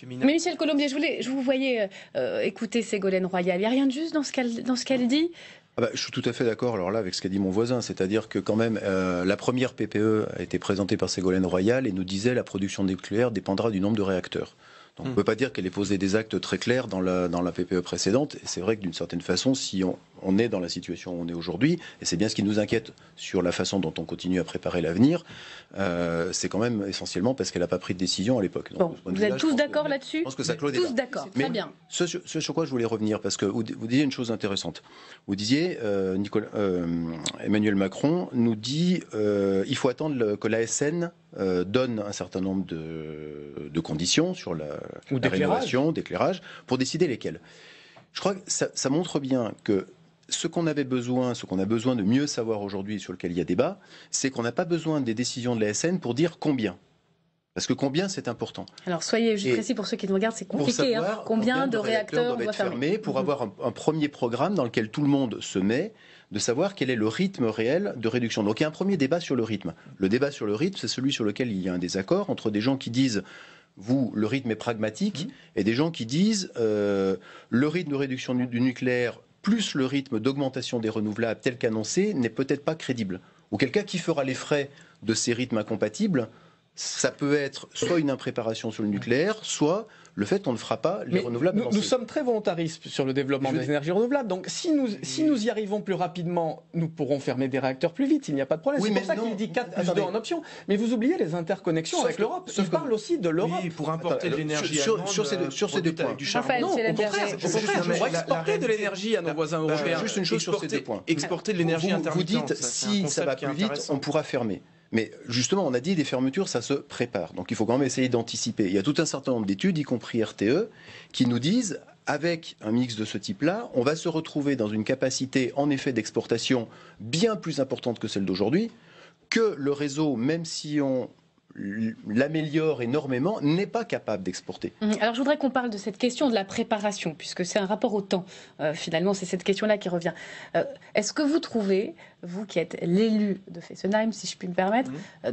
Mais Michel Colombier, je, voulais, je vous voyais euh, écouter Ségolène Royal. Il n'y a rien de juste dans ce qu'elle, dans ce qu'elle dit ah bah, je suis tout à fait d'accord alors là avec ce qu'a dit mon voisin, c'est-à-dire que quand même euh, la première PPE a été présentée par Ségolène Royal et nous disait la production nucléaire dépendra du nombre de réacteurs. on ne hmm. peut pas dire qu'elle ait posé des actes très clairs dans la, dans la PPE précédente. Et c'est vrai que d'une certaine façon, si on, on est dans la situation où on est aujourd'hui, et c'est bien ce qui nous inquiète sur la façon dont on continue à préparer l'avenir. Euh, c'est quand même essentiellement parce qu'elle n'a pas pris de décision à l'époque. vous êtes tous d'accord là-dessus Je pense que ça clôt Tous d'accord, très bien. Ce, sur quoi je voulais revenir, parce que vous, disiez une chose intéressante. Vous disiez, euh, euh, Emmanuel Macron nous dit il faut attendre que l'ASN donne un certain nombre de, conditions sur la, Ou la rénovation, d'éclairage, pour décider lesquelles. Je crois que ça, ça montre bien que ce qu'on avait besoin, ce qu'on a besoin de mieux savoir aujourd'hui sur lequel il y a débat, c'est qu'on n'a pas besoin des décisions de la SN pour dire combien. Parce que combien c'est important. Alors soyez juste précis pour ceux qui nous regardent, c'est compliqué. Hein. combien, de, réacteurs, réacteurs doivent être fermés Pour mhm. avoir un, premier programme dans lequel tout le monde se met, de savoir quel est le rythme réel de réduction. Donc il y a un premier débat sur le rythme. Le débat sur le rythme, c'est celui sur lequel il y a un désaccord entre des gens qui disent vous, le rythme est pragmatique, mhm. et des gens qui disent euh, le rythme de réduction du nucléaire, plus le rythme d'augmentation des renouvelables tel qu'annoncé n'est peut-être pas crédible. Ou quelqu'un qui fera les frais de ces rythmes incompatibles ça peut être soit une impréparation sur le nucléaire, soit le fait qu'on ne fera pas les renouvelables. Nous, sommes très volontaristes sur le développement des énergies renouvelables. Donc si nous, si nous y arrivons plus rapidement, nous pourrons fermer des réacteurs plus vite. Il n'y a pas de problème. c'est pour ça qu'il dit 4 plus 2 en option. Mais vous oubliez les interconnexions avec l'Europe. Il parle aussi de l'Europe. Oui, pour importer de l'énergie sur, sur, ces deux, sur ces deux euh, points. Du charbon. non, au contraire, on exporter de l'énergie à nos bah, voisins européens. Juste une chose sur ces deux points. Exporter de l'énergie intermittente. Vous dites si ça va plus vite, on pourra fermer. Mais justement, on a dit des fermetures, ça se prépare. Donc il faut quand même essayer d'anticiper. Il y a tout un certain nombre d'études, y compris RTE, qui nous disent avec un mix de ce type-là, on va se retrouver dans une capacité en effet d'exportation bien plus importante que celle d'aujourd'hui, que le réseau, même si on l'améliore énormément, n'est pas capable d'exporter. Mmh, alors je voudrais qu'on parle de cette question de la préparation, puisque c'est un rapport au temps. Euh, finalement, c'est cette question-là qui revient. Euh, est-ce que vous trouvez, vous qui êtes l'élu de Fessenheim, si je puis me permettre, mmh. euh,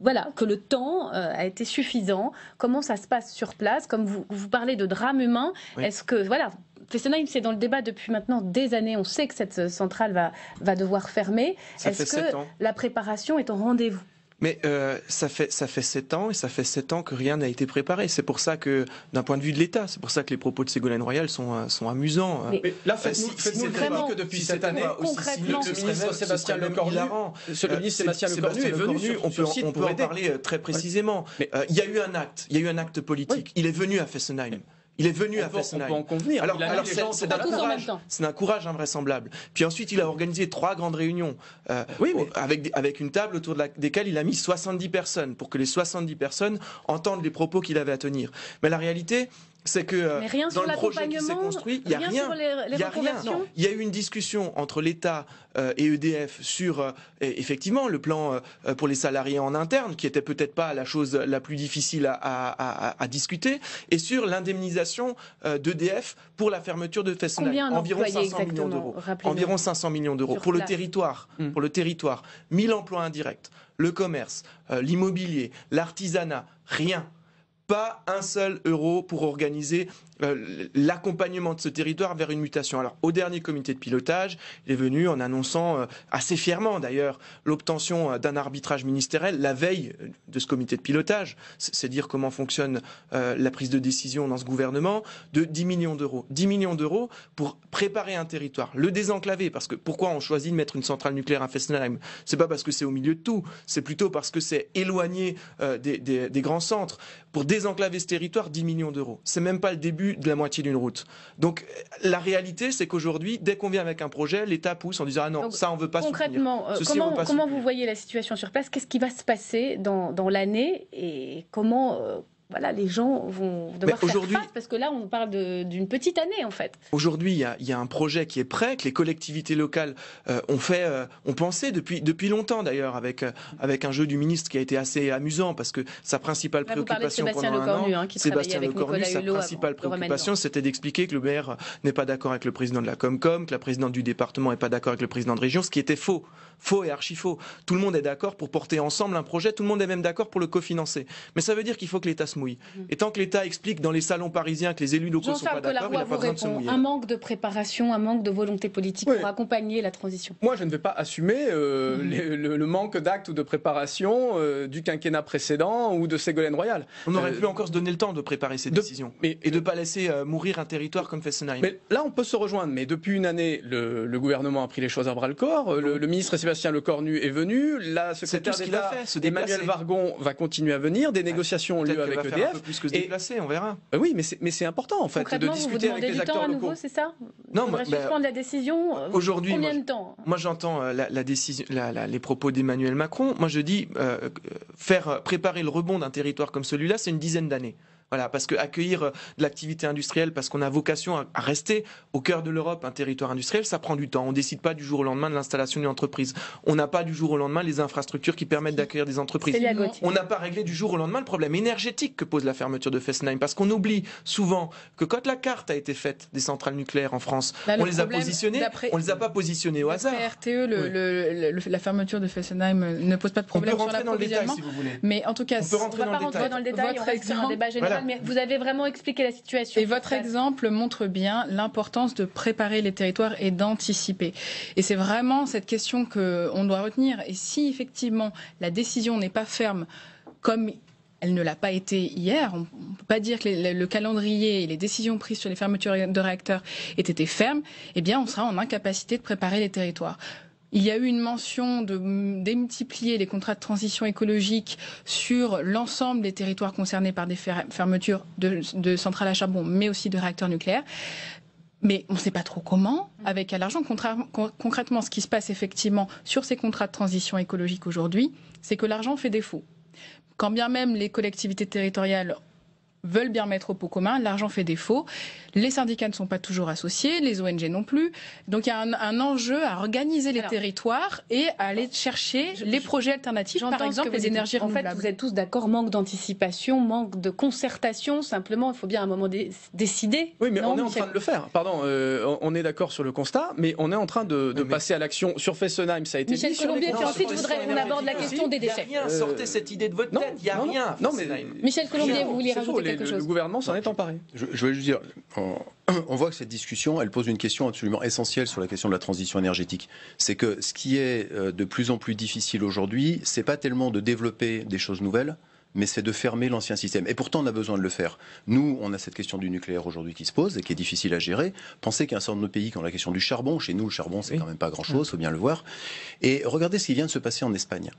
voilà, que le temps a été suffisant. Comment ça se passe sur place Comme vous, parlez de drame humain, est-ce que, voilà, Fessenheim, c'est dans le débat depuis maintenant des années. On sait que cette centrale va, va devoir fermer. Est-ce que la préparation est au rendez-vous mais euh, ça fait ça fait sept ans et ça fait sept ans que rien n'a été préparé. C'est pour ça que, d'un point de vue de l'État, c'est pour ça que les propos de Ségolène Royal sont euh, sont amusants. Mais, là, faites-nous euh, vraiment que depuis cette année, aussi le ministre Sébastien Lecornu, le ministre Sébastien Lecornu est venu. on peut on peut en parler très précisément. Il y a eu un acte, il y a eu un acte politique. Il est venu à Fessenheim. Il est venu à peut, Alors, c'est un, courage, invraisemblable. Puis ensuite, il a organisé trois grandes réunions euh, avec, avec une table autour de desquelles il a mis 70 personnes pour que les 70 personnes entendent les propos qu'il avait à tenir. Mais la réalité, c'est que euh, dans le projet construit, il n'y a rien. Sur Il y a eu une discussion entre l'État euh, et EDF sur euh, effectivement le plan pour les salariés en interne, qui était peut-être pas la chose la plus difficile à, discuter, et sur l'indemnisation d'EDF pour la fermeture de Fessenheim. Environ 500 millions d'euros. Environ 500 millions d'euros pour le territoire. Pour le territoire, 1000 emplois indirects, le commerce, l'immobilier, l'artisanat, rien pas un seul euro pour organiser euh, l'accompagnement de ce territoire vers une mutation. Alors, au dernier comité de pilotage, il est venu en annonçant euh, assez fièrement, d'ailleurs, l'obtention euh, d'un arbitrage ministériel la veille de ce comité de pilotage. C'est dire comment fonctionne la prise de décision dans ce gouvernement, de 10 millions d'euros. 10 millions d'euros pour préparer un territoire, le désenclaver, parce que pourquoi on choisit de mettre une centrale nucléaire à Fessenheim C'est pas parce que c'est au milieu de tout, c'est plutôt parce que c'est éloigné des, des grands centres. Pour désenclaver ce territoire, 10 millions d'euros. C'est même pas le début de la moitié d'une route. Donc la réalité, c'est qu'aujourd'hui, dès qu'on vient avec un projet, l'État pousse en disant ah non, ça on veut pas. Concrètement, euh, soutenir. Ceci, comment, vous voyez la situation sur place Qu'est-ce qui va se passer dans, l'année et comment euh, voilà, les gens vont devoir faire face parce que là, on parle d'une petite année en fait. Aujourd'hui, il y, a un projet qui est prêt, que les collectivités locales euh, ont fait, euh, ont pensé depuis depuis longtemps d'ailleurs, avec euh, avec un jeu du ministre qui a été assez amusant parce que sa principale préoccupation pendant un an, hein, Sébastien Lecornu, sa principale préoccupation, c'était d'expliquer que le maire n'est pas d'accord avec le président de la Comcom, que la présidente du département n'est pas d'accord avec le président de région, ce qui était faux faux et archi-faux. Tout le monde est d'accord pour porter ensemble un projet, tout le monde est même d'accord pour le cofinancer. Mais ça veut dire qu'il faut que l'État se mouille. Mhm. Et tant que l'État explique dans les salons parisiens que les élus locaux sont pas d'accord, il n'a pas besoin de se mouiller. Un manque de préparation, un manque de volonté politique pour accompagner la transition. Moi, je ne vais pas assumer euh, mhm. le, manque d'actes ou de préparation euh, du quinquennat précédent ou de Ségolène Royal. On aurait euh, pu encore se donner le temps de préparer ces décisions et de ne pas laisser mourir un territoire comme Fessenheim. Mais là, on peut se rejoindre. Mais depuis une année, le, gouvernement a pris les choses à bras le corps. le, le ministre le Lecornu est venu. La secrétaire d'État Emmanuel Vargon va continuer à venir. Des négociations ont lieu avec EDF. Un peu plus que se déplacer, on verra. Euh, oui, mais c'est important en fait de discuter vous avec les du temps à nouveau, c'est ça Non, va bah, suspendre la décision. Euh, aujourd'hui, moi, j'entends euh, la, décision, les propos d'Emmanuel Macron. Moi, je dis faire préparer le rebond d'un territoire comme celui-là, c'est une dizaine d'années. Voilà, parce que accueillir euh, de l'activité industrielle, parce qu'on a vocation à, rester au cœur de l'Europe, un territoire industriel, ça prend du temps. On décide pas du jour au lendemain de l'installation d'une entreprise. On n'a pas du jour au lendemain les infrastructures qui permettent d'accueillir des entreprises. On n'a pas réglé du jour au lendemain le problème énergétique que pose la fermeture de Fessenheim, parce qu'on oublie souvent que quand la carte a été faite des centrales nucléaires en France, bah, on les a positionnées, on les a pas positionnées au hasard. RTE, la fermeture de Fessenheim euh, ne pose pas de problème on peut rentrer sur dans le détail, si vous voulez. Mais en tout cas, on peut rentrer dans, le détail vous avez vraiment expliqué la situation. Et votre exemple montre bien l'importance de préparer les territoires et d'anticiper. Et c'est vraiment cette question qu'on doit retenir. Et si effectivement la décision n'est pas ferme, comme elle ne l'a pas été hier. On ne peut pas dire que le calendrier et les décisions prises sur les fermetures de réacteurs aient été fermes. Eh bien, on sera en incapacité de préparer les territoires. Il y a eu une mention de démultiplier les contrats de transition écologique sur l'ensemble des territoires concernés par des fermetures de, centrales à charbon, mais aussi de réacteurs nucléaires. Mais on ne sait pas trop comment, avec l'argent, Concrètement, ce qui se passe effectivement sur ces contrats de transition écologique aujourd'hui, c'est que l'argent fait défaut. Quand bien même les collectivités territoriales veulent bien mettre au pot commun, l'argent fait défaut, les syndicats ne sont pas toujours associés, les ONG non plus. Donc il y a un, enjeu à organiser les territoires et à aller chercher les projets alternatifs, par exemple les énergies renouvelables. En fait, vous êtes tous d'accord, manque d'anticipation, manque de concertation, simplement, il faut bien à un moment décider. Oui, mais on est en train de le faire. Pardon, euh, on est d'accord sur le constat, mais on est en train de, passer à l'action. Sur Fessenheim, ça a été Michel Colombier, puis ensuite, je voudrais qu'on aborde la question des déchets. Il n'y a rien, sortez euh, cette idée de votre tête, il n'y a rien. Michel Colombier, vous voulez rajouter le, gouvernement s'en est emparé. Je, je juste dire, on, voit que cette discussion, elle pose une question absolument essentielle sur la question de la transition énergétique. C'est que ce qui est euh, de plus en plus difficile aujourd'hui, c'est pas tellement de développer des choses nouvelles, mais c'est de fermer l'ancien système. Et pourtant, on a besoin de le faire. Nous, on a cette question du nucléaire aujourd'hui qui se pose et qui est difficile à gérer. Pensez qu'un certain nombre de pays qui ont la question du charbon, chez nous, le charbon, c'est quand même pas grand-chose, il faut bien le voir. Et regardez ce qui vient de se passer en Espagne.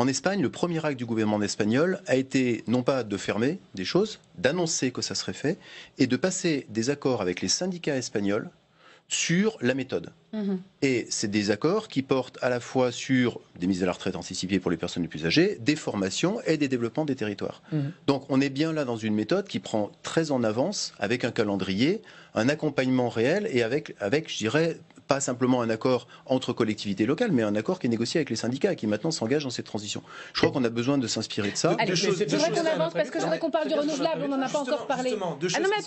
En Espagne, le premier acte du gouvernement espagnol a été non pas de fermer des choses, d'annoncer que ça serait fait, et de passer des accords avec les syndicats espagnols sur la méthode. Mhm. Et c'est des accords qui portent à la fois sur des mises à la retraite anticipées pour les personnes les plus âgées, des formations et des développements des territoires. Mhm. Donc on est bien là dans une méthode qui prend très en avance, avec un calendrier, un accompagnement réel et avec, avec je dirais, pas simplement un accord entre collectivités locales, mais un accord qui est négocié avec les syndicats, qui maintenant s'engagent dans cette transition. Je crois qu'on a besoin de s'inspirer de ça. Allez, je voudrais qu'on avance parce que je voudrais qu'on parle du renouvelable, on n'en a pas encore parlé. Ah non mais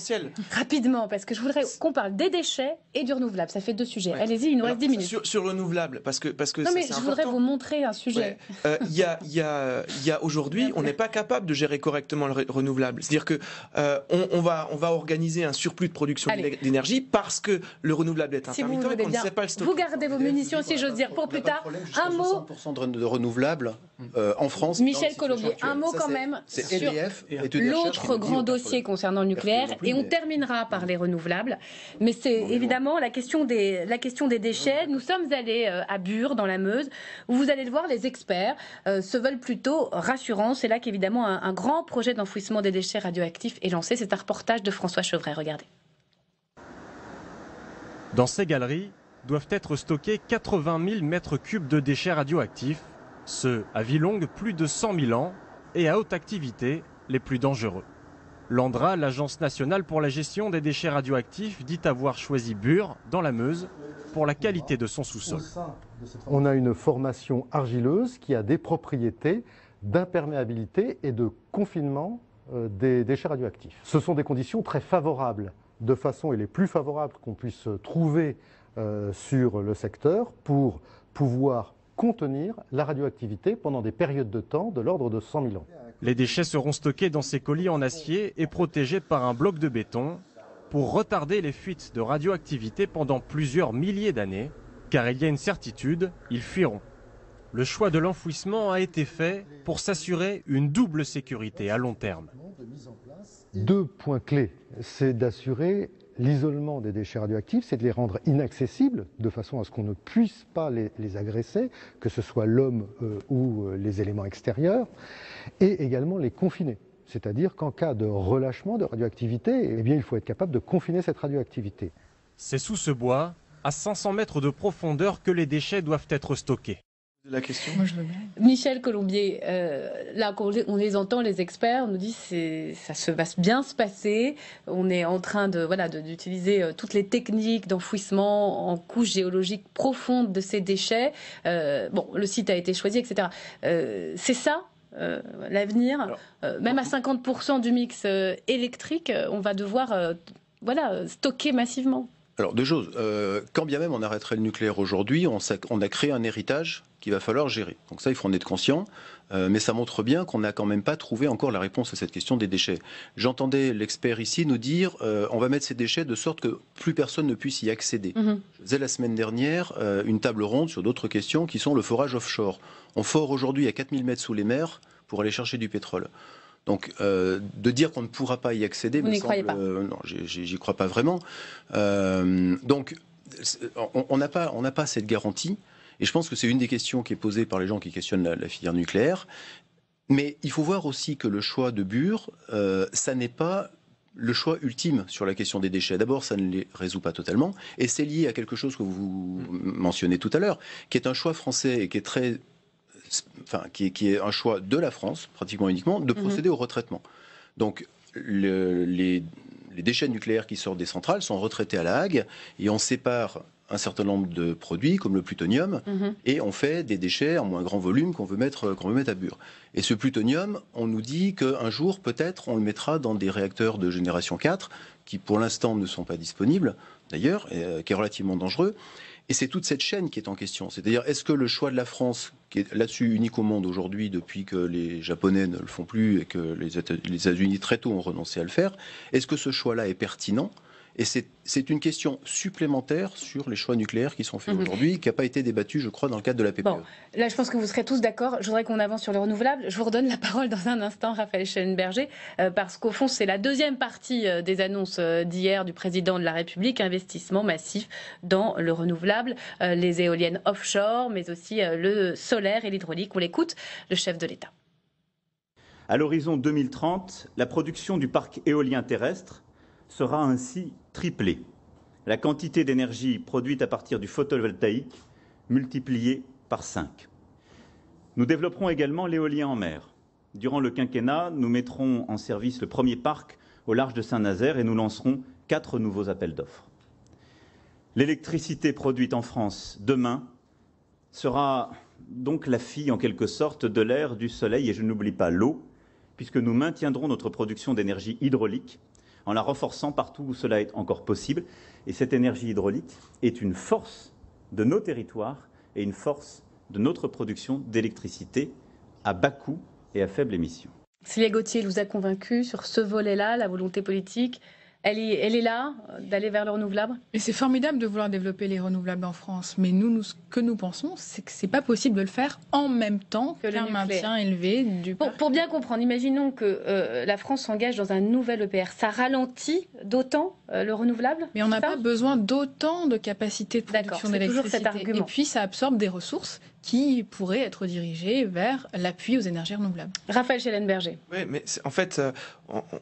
attendez, rapidement, parce que je voudrais qu'on parle des déchets et du renouvelable. Ça fait deux sujets. Allez-y, il nous reste 10 minutes. Sur, sur, renouvelable, parce que parce que non mais je voudrais vous montrer un sujet. Euh, il y a il y a y a aujourd'hui, on n'est pas capable de gérer correctement le renouvelable. C'est-à-dire que euh, on, va on va organiser un surplus de production d'énergie parce que le renouvelable est un vous gardez vos munitions, si j'ose dire, pour plus tard. Un mot. de renouvelables euh, en France. Michel Colombier, un mot quand même sur e l'autre grand dossier concernant le nucléaire. Et on terminera par les renouvelables. Mais c'est évidemment la question des, déchets. Nous sommes allés euh, à Bure, dans la Meuse, où vous allez le voir, les experts euh, se veulent plutôt rassurants. C'est là qu'évidemment un, grand projet d'enfouissement des déchets radioactifs est lancé. C'est un reportage de François Chevret. Regardez. Dans ces galeries doivent être stockés 80 000 mètres cubes de déchets radioactifs, ceux à vie longue plus de 100 000 ans et à haute activité les plus dangereux. L'ANDRA, l'Agence nationale pour la gestion des déchets radioactifs, dit avoir choisi Bure, dans la Meuse, pour la qualité de son sous-sol. On a une formation argileuse qui a des propriétés d'imperméabilité et de confinement euh, des déchets radioactifs. Ce sont des conditions très favorables de façon et les plus favorables qu'on puisse trouver euh, sur le secteur pour pouvoir contenir la radioactivité pendant des périodes de temps de l'ordre de 100 000 ans. Les déchets seront stockés dans ces colis en acier et protégés par un bloc de béton pour retarder les fuites de radioactivité pendant plusieurs milliers d'années, car il y a une certitude, ils fuiront le choix de l'enfouissement a été fait pour s'assurer une double sécurité à long terme. Deux points clés, c'est d'assurer l'isolement des déchets radioactifs, c'est de les rendre inaccessibles de façon à ce qu'on ne puisse pas les, agresser, que ce soit l'homme euh, ou euh, les éléments extérieurs, et également les confiner. C'est-à-dire qu'en cas de relâchement de radioactivité, eh bien, il faut être capable de confiner cette radioactivité. C'est sous ce bois, à 500 mètres de profondeur, que les déchets doivent être stockés. Michel Colombier, euh, là, on les entend, les experts nous disent que ça se va bien se passer. On est en train de voilà d'utiliser euh, toutes les techniques d'enfouissement en couche géologique profonde de ces déchets. Euh, bon, le site a été choisi, etc. c'est ça l'avenir. même à 50% du mix électrique, on va devoir voilà stocker massivement. Alors deux choses. Euh, quand bien même on arrêterait le nucléaire aujourd'hui, on, a créé un héritage qu'il va falloir gérer. Donc ça, il faut en être conscient. Euh, mais ça montre bien qu'on n'a quand même pas trouvé encore la réponse à cette question des déchets. J'entendais l'expert ici nous dire euh, on va mettre ces déchets de sorte que plus personne ne puisse y accéder. j'ai mhm. Je faisais la semaine dernière une table ronde sur d'autres questions qui sont le forage offshore. On fore aujourd'hui à 4000 mètres sous les mers pour aller chercher du pétrole. Donc, euh, de dire qu'on ne pourra pas y accéder, Vous n'y euh, non, j'y crois pas vraiment. Euh, donc, on n'a pas, on n'a pas cette garantie. Et je pense que c'est une des questions qui est posée par les gens qui questionnent la, la filière nucléaire. Mais il faut voir aussi que le choix de Bure, ça n'est pas le choix ultime sur la question des déchets. D'abord, ça ne les résout pas totalement, et c'est lié à quelque chose que vous mentionnez tout à l'heure, qui est un choix français et qui est très qui est, un choix de la France, pratiquement uniquement, de mhm. procéder au retraitement. Donc, les, déchets nucléaires qui sortent des centrales sont retraités à La Hague et on sépare un certain nombre de produits, comme le plutonium, mhm. et on fait des déchets en moins grand volume qu'on veut, mettre, veut mettre à bure. Et ce plutonium, on nous dit qu'un jour, peut-être, on le mettra dans des réacteurs de génération 4, qui pour l'instant ne sont pas disponibles, d'ailleurs, euh, qui est relativement dangereux. Et c'est toute cette chaîne qui est en question. C'est-à-dire, est-ce que le choix de la France, qui est là-dessus unique au monde aujourd'hui depuis que les Japonais ne le font plus et que les États-Unis très tôt ont renoncé à le faire, est-ce que ce choix-là est pertinent et c'est une question supplémentaire sur les choix nucléaires qui sont faits mhm. aujourd'hui, qui n'a pas été débattue, je crois, dans le cadre de la PPE. là, je pense que vous serez tous d'accord. Je voudrais qu'on avance sur le renouvelable. Je vous redonne la parole dans un instant, Raphaël Schellenberger, euh, parce qu'au fond, c'est la deuxième partie euh, des annonces euh, d'hier du président de la République, investissement massif dans le renouvelable, les éoliennes offshore, mais aussi le solaire et l'hydraulique. On l'écoute, le chef de l'État. À l'horizon 2030, la production du parc éolien terrestre sera ainsi tripler la quantité d'énergie produite à partir du photovoltaïque multipliée par 5. Nous développerons également l'éolien en mer. Durant le quinquennat, nous mettrons en service le premier parc au large de Saint-Nazaire et nous lancerons quatre nouveaux appels d'offres. L'électricité produite en France demain sera donc la fille en quelque sorte de l'air, du soleil et je n'oublie pas l'eau, puisque nous maintiendrons notre production d'énergie hydraulique en la renforçant partout où cela est encore possible. Et cette énergie hydraulique est une force de nos territoires et une force de notre production d'électricité à bas coût et à faible émission. Célia Gauthier nous a convaincus sur ce volet-là, la volonté politique, elle est, là, d'aller vers le renouvelable Mais c'est formidable de vouloir développer les renouvelables en France, mais nous, ce que nous pensons, c'est que c'est pas possible de le faire en même temps que qu'un maintien élevé du pour, pour, bien comprendre, imaginons que euh, la France s'engage dans un nouvel EPR. Ça ralentit d'autant euh, le renouvelable Mais on n'a pas besoin d'autant de capacité de production d'électricité. Et puis ça absorbe des ressources qui pourrait être dirigé vers l'appui aux énergies renouvelables. Raphaël Schellenberger. Oui, mais en fait, euh,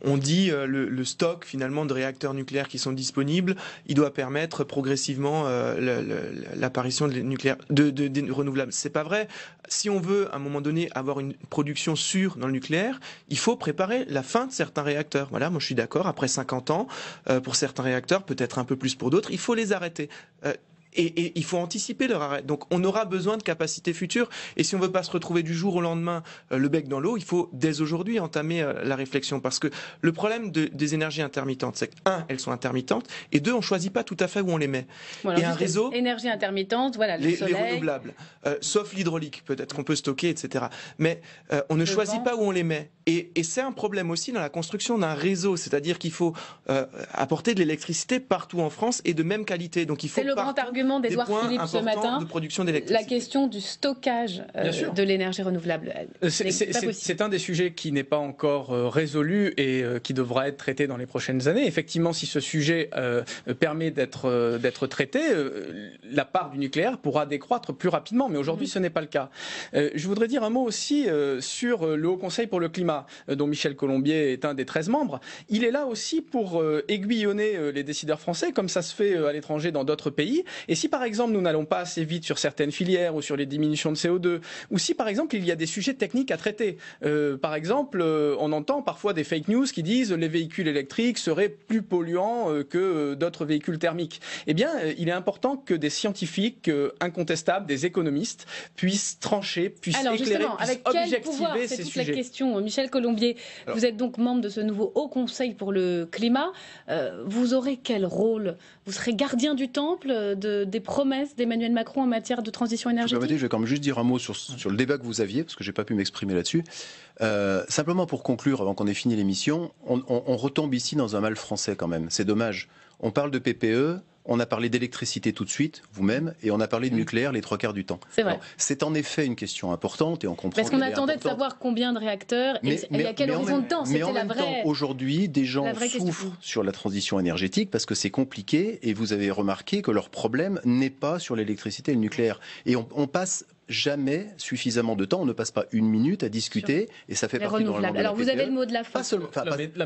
on dit euh, le, le, stock finalement de réacteurs nucléaires qui sont disponibles, il doit permettre progressivement euh, l'apparition de de, des renouvelables. C'est pas vrai. Si on veut à un moment donné avoir une production sûre dans le nucléaire, il faut préparer la fin de certains réacteurs. Voilà, moi je suis d'accord. Après 50 ans, pour certains réacteurs, peut-être un peu plus pour d'autres, il faut les arrêter et, il faut anticiper leur arrêt. Donc on aura besoin de capacités futures. Et si on ne veut pas se retrouver du jour au lendemain euh, le bec dans l'eau, il faut dès aujourd'hui entamer euh, la réflexion. Parce que le problème de, des énergies intermittentes, c'est que, un, elles sont intermittentes, et deux, on ne choisit pas tout à fait où on les met. et un réseau... Énergie intermittente, voilà, le les, soleil. les renouvelables, euh, sauf l'hydraulique, peut-être qu'on peut stocker, etc. Mais on ne choisit pas où on les met. Et, et c'est un problème aussi dans la construction d'un réseau, c'est-à-dire qu'il faut apporter de l'électricité partout en France et de même qualité. Donc il faut... C'est le grand argument des ce matin, de la question du stockage euh, de l'énergie renouvelable. Euh, c'est un des sujets qui n'est pas encore euh, résolu et qui devra être traité dans les prochaines années. Effectivement, si ce sujet permet d'être traité, la part du nucléaire pourra décroître plus rapidement. Mais aujourd'hui, mm-hmm. ce n'est pas le cas. je voudrais dire un mot aussi sur le Haut Conseil pour le climat, dont Michel Colombier est un des 13 membres. Il est là aussi pour aiguillonner les décideurs français, comme ça se fait à l'étranger dans d'autres pays, et si par exemple nous n'allons pas assez vite sur certaines filières ou sur les diminutions de CO2, ou si par exemple il y a des sujets techniques à traiter, euh, par exemple euh, on entend parfois des fake news qui disent les véhicules électriques seraient plus polluants euh, que d'autres véhicules thermiques. Eh bien, il est important que des scientifiques incontestables, des économistes, puissent trancher, puissent Alors, éclairer, puissent avec quel pouvoir, C'est toute la question. Michel Colombier, vous êtes donc membre de ce nouveau Haut Conseil pour le climat. vous aurez quel rôle Vous serez gardien du temple de des promesses d'Emmanuel Macron en matière de transition énergétique Je vais quand même juste dire un mot sur, sur le débat que vous aviez, parce que je n'ai pas pu m'exprimer là-dessus. Euh, simplement pour conclure, avant qu'on ait fini l'émission, on, on retombe ici dans un mal français quand même. C'est dommage. On parle de PPE, on a parlé d'électricité tout de suite, vous-même, et on a parlé de nucléaire les trois quarts du temps. C'est vrai. C'est en effet une question importante et on comprend. Parce qu'on attendait de savoir combien de réacteurs et, à quel horizon de temps. Mais en temps, aujourd'hui, des gens souffrent sur la transition énergétique parce que c'est compliqué et vous avez remarqué que leur problème n'est pas sur l'électricité et le nucléaire. Et on, on passe jamais suffisamment de temps. On ne passe pas une minute à discuter et ça fait partie de Alors vous avez le mot de la fin.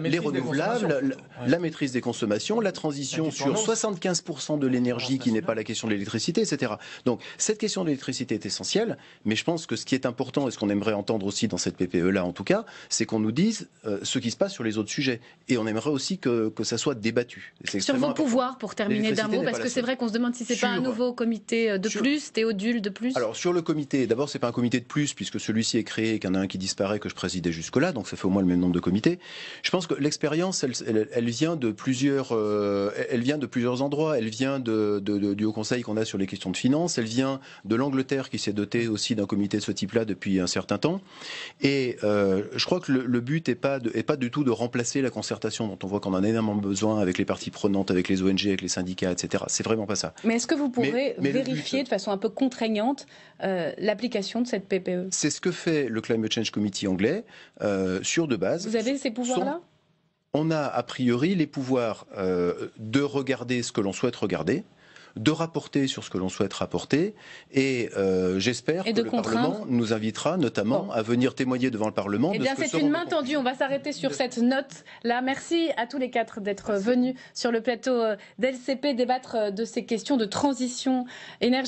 les renouvelables, la, maîtrise des consommations, la transition sur 75% de l'énergie qui n'est pas la question de l'électricité, etc. Donc cette question de l'électricité est essentielle, mais je pense que ce qui est important et ce qu'on aimerait entendre aussi dans cette PPE-là en tout cas, c'est qu'on nous dise euh, ce qui se passe sur les autres sujets. Et on aimerait aussi que, que ça soit débattu. Sur vos pouvoirs, pour terminer d'un mot, parce que c'est vrai qu'on se demande si c'est pas un nouveau comité euh, de plus, Théodule de plus. Alors sur le D'abord, D'abord, n'est pas un comité de plus, puisque celui-ci est créé et qu'il y en a un qui disparaît que je présidais jusque-là, donc ça fait au moins le même nombre de comités. Je pense que l'expérience, elle, vient de plusieurs, euh, elle vient de plusieurs endroits. Elle vient de, du Haut Conseil qu'on a sur les questions de finances. Elle vient de l'Angleterre qui s'est dotée aussi d'un comité de ce type-là depuis un certain temps. Et euh, je crois que le, but n'est pas, pas du tout de remplacer la concertation dont on voit qu'on en a énormément besoin avec les parties prenantes, avec les ONG, avec les syndicats, etc. C'est vraiment pas ça. Mais est-ce que vous pourrez vérifier euh, de façon un peu contraignante euh, l'application de cette PPE. C'est ce que fait le Climate Change Committee anglais euh, sur deux bases. Vous avez ces pouvoirs-là On a a priori les pouvoirs euh, de regarder ce que l'on souhaite regarder de rapporter sur ce que l'on souhaite rapporter et j'espère que le Parlement nous invitera notamment à venir témoigner devant le Parlement. Eh bien, c'est une main tendue. On va s'arrêter sur cette note là. Merci à tous les quatre d'être venus sur le plateau d'LCP débattre de ces questions de transition énergétique.